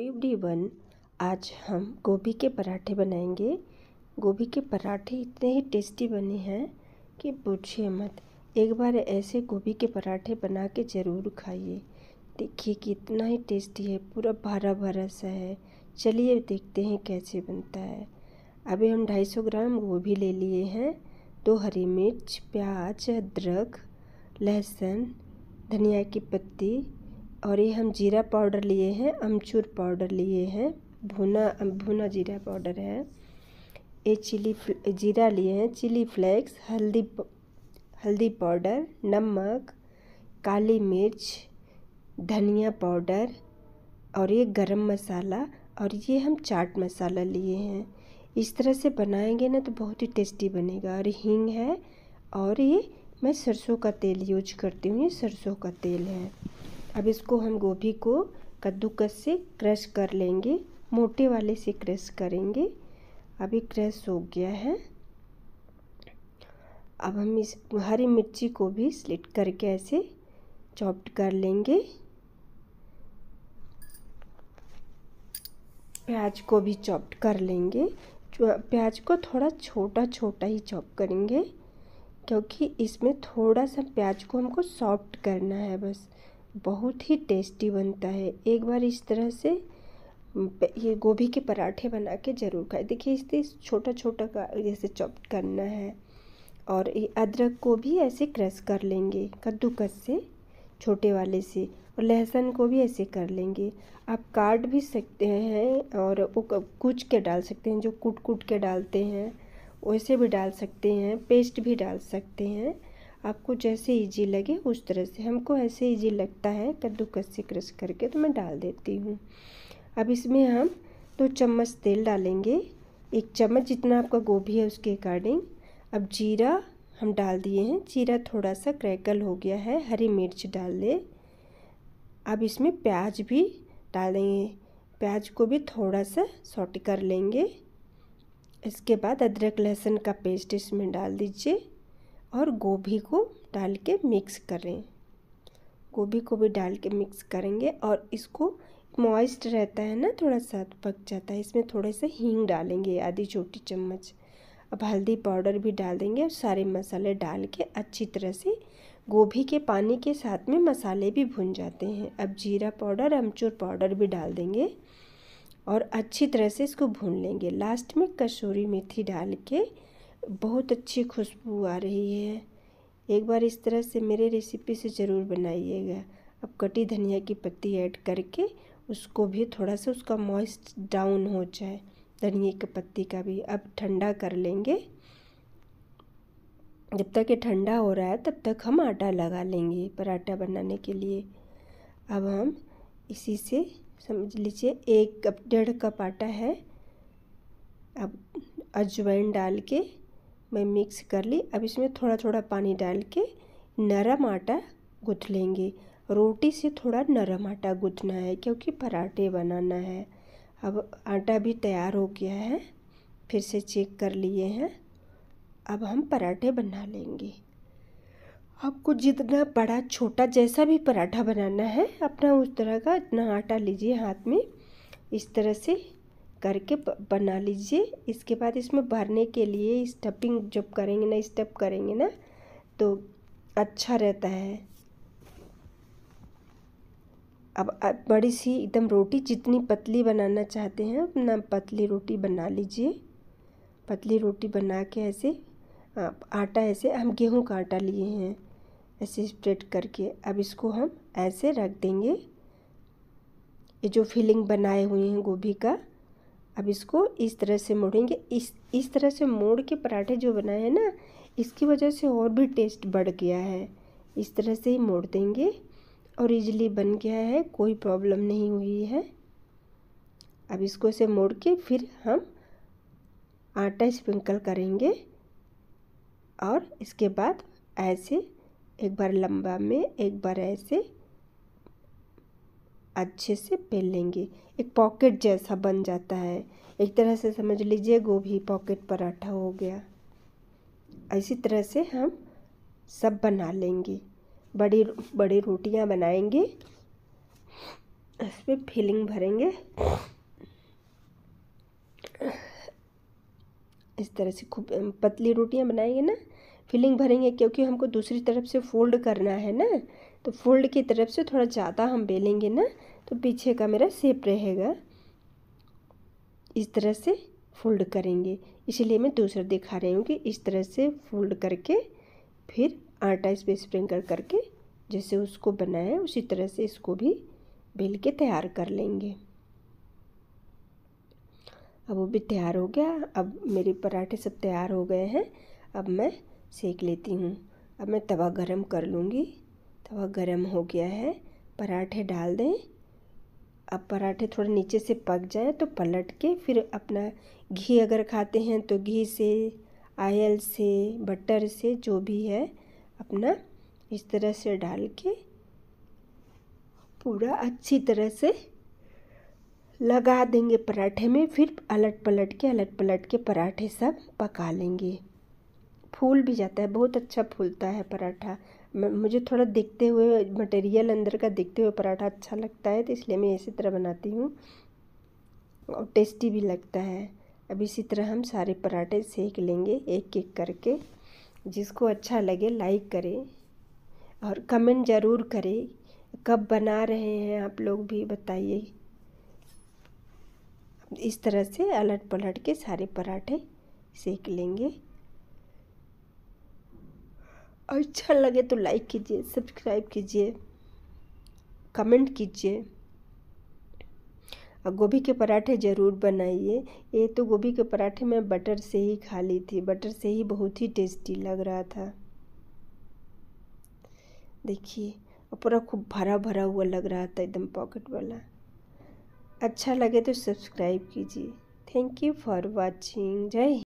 every one आज हम गोभी के पराठे बनाएंगे गोभी के पराठे इतने ही टेस्टी बने हैं कि पूछिए मत एक बार ऐसे गोभी के पराठे बना के ज़रूर खाइए देखिए कि इतना ही टेस्टी है पूरा भरा भरा सा है चलिए देखते हैं कैसे बनता है अभी हम 250 ग्राम गोभी ले लिए हैं दो हरी मिर्च प्याज अदरक लहसुन धनिया की पत्ती और ये हम जीरा पाउडर लिए हैं अमचूर पाउडर लिए हैं भुना भुना जीरा पाउडर है ये चिली जीरा लिए हैं चिली फ्लेक्स हल्दी हल्दी पाउडर नमक काली मिर्च धनिया पाउडर और ये गरम मसाला और ये हम चाट मसाला लिए हैं इस तरह से बनाएंगे ना तो बहुत ही टेस्टी बनेगा और हींग है और ये मैं सरसों का तेल यूज करती हूँ ये सरसों का तेल है अब इसको हम गोभी को कद्दूकस से क्रश कर लेंगे मोटे वाले से क्रश करेंगे अभी क्रश हो गया है अब हम इस हरी मिर्ची को भी स्लिट करके ऐसे चॉप्ड कर लेंगे प्याज को भी चॉप्ड कर लेंगे प्याज को थोड़ा छोटा छोटा ही चॉप करेंगे क्योंकि इसमें थोड़ा सा प्याज को हमको सॉफ्ट करना है बस बहुत ही टेस्टी बनता है एक बार इस तरह से ये गोभी के पराठे बना के ज़रूर खाए देखिए इससे छोटा छोटा का जैसे चॉप करना है और ये अदरक को भी ऐसे क्रश कर लेंगे कद्दूकस से छोटे वाले से और लहसुन को भी ऐसे कर लेंगे आप काट भी सकते हैं और वो कूच के डाल सकते हैं जो कूट कूट के डालते हैं वैसे भी डाल सकते हैं पेस्ट भी डाल सकते हैं आपको जैसे इजी लगे उस तरह से हमको ऐसे इजी लगता है कद्दूकस से क्रश करके तो मैं डाल देती हूँ अब इसमें हम दो चम्मच तेल डालेंगे एक चम्मच जितना आपका गोभी है उसके अकॉर्डिंग अब जीरा हम डाल दिए हैं जीरा थोड़ा सा क्रैकल हो गया है हरी मिर्च डाल दें अब इसमें प्याज भी डालेंगे प्याज को भी थोड़ा सा सॉट कर लेंगे इसके बाद अदरक लहसुन का पेस्ट इसमें डाल दीजिए और गोभी को डाल के मिक्स करें गोभी को भी डाल के मिक्स करेंगे और इसको मॉइस्ट रहता है ना थोड़ा सा पक जाता है इसमें थोड़े से हींग डालेंगे आधी छोटी चम्मच अब हल्दी पाउडर भी डाल देंगे और सारे मसाले डाल के अच्छी तरह से गोभी के पानी के साथ में मसाले भी भुन जाते हैं अब जीरा पाउडर अमचूर पाउडर भी डाल देंगे और अच्छी तरह से इसको भून लेंगे लास्ट में कसूरी मेथी डाल के बहुत अच्छी खुशबू आ रही है एक बार इस तरह से मेरे रेसिपी से ज़रूर बनाइएगा अब कटी धनिया की पत्ती ऐड करके उसको भी थोड़ा सा उसका मॉइस्ट डाउन हो जाए धनिया की पत्ती का भी अब ठंडा कर लेंगे जब तक ये ठंडा हो रहा है तब तक हम आटा लगा लेंगे पराठा बनाने के लिए अब हम इसी से समझ लीजिए एक कप डेढ़ कप आटा है अब अजवाइन डाल के मैं मिक्स कर ली अब इसमें थोड़ा थोड़ा पानी डाल के नरम आटा गूँथ लेंगे रोटी से थोड़ा नरम आटा गूँथना है क्योंकि पराठे बनाना है अब आटा भी तैयार हो गया है फिर से चेक कर लिए हैं अब हम पराठे बना लेंगे आपको जितना बड़ा छोटा जैसा भी पराठा बनाना है अपना उस तरह का इतना आटा लीजिए हाथ में इस तरह से करके बना लीजिए इसके बाद इसमें भरने के लिए स्टफिंग जब करेंगे ना स्टफ करेंगे ना तो अच्छा रहता है अब बड़ी सी एकदम रोटी जितनी पतली बनाना चाहते हैं अपना पतली रोटी बना लीजिए पतली रोटी बना के ऐसे आटा ऐसे हम गेहूं का आटा लिए हैं ऐसे स्प्रेड करके अब इसको हम ऐसे रख देंगे ये जो फिलिंग बनाए हुए हैं गोभी का अब इसको इस तरह से मोड़ेंगे इस इस तरह से मोड़ के पराठे जो बनाए हैं ना इसकी वजह से और भी टेस्ट बढ़ गया है इस तरह से ही मोड़ देंगे और इजली बन गया है कोई प्रॉब्लम नहीं हुई है अब इसको से मोड़ के फिर हम आटा स्प्रिंकल करेंगे और इसके बाद ऐसे एक बार लंबा में एक बार ऐसे अच्छे से बेल लेंगे एक पॉकेट जैसा बन जाता है एक तरह से समझ लीजिए गोभी पॉकेट पराठा हो गया इसी तरह से हम सब बना लेंगे बड़ी बड़ी रोटियां बनाएंगे उसमें फिलिंग भरेंगे इस तरह से खूब पतली रोटियां बनाएंगे ना फिलिंग भरेंगे क्योंकि हमको दूसरी तरफ से फोल्ड करना है ना तो फोल्ड की तरफ से थोड़ा ज़्यादा हम बेलेंगे ना तो पीछे का मेरा सेप रहेगा इस तरह से फोल्ड करेंगे इसलिए मैं दूसरा दिखा रही हूँ कि इस तरह से फोल्ड करके फिर आटा इस पर स्प्रिंकल करके जैसे उसको बनाया उसी तरह से इसको भी बेल के तैयार कर लेंगे अब वो भी तैयार हो गया अब मेरे पराठे सब तैयार हो गए हैं अब मैं सेक लेती हूँ अब मैं तवा गरम कर लूँगी तवा गरम हो गया है पराठे डाल दें अब पराठे थोड़े नीचे से पक जाएं तो पलट के फिर अपना घी अगर खाते हैं तो घी से आयल से बटर से जो भी है अपना इस तरह से डाल के पूरा अच्छी तरह से लगा देंगे पराठे में फिर अलट पलट के अलट पलट के पराठे सब पका लेंगे फूल भी जाता है बहुत अच्छा फूलता है पराठा मुझे थोड़ा दिखते हुए मटेरियल अंदर का दिखते हुए पराठा अच्छा लगता है तो इसलिए मैं इसी तरह बनाती हूँ और टेस्टी भी लगता है अब इसी तरह हम सारे पराठे सेक लेंगे एक एक करके जिसको अच्छा लगे लाइक करें और कमेंट ज़रूर करें कब बना रहे हैं आप लोग भी बताइए इस तरह से अलट पलट के सारे पराठे सेक लेंगे और अच्छा लगे तो लाइक कीजिए सब्सक्राइब कीजिए कमेंट कीजिए और गोभी के पराठे ज़रूर बनाइए ये तो गोभी के पराठे मैं बटर से ही खा ली थी बटर से ही बहुत ही टेस्टी लग रहा था देखिए और पूरा खूब भरा भरा हुआ लग रहा था एकदम पॉकेट वाला अच्छा लगे तो सब्सक्राइब कीजिए थैंक यू फॉर वाचिंग जय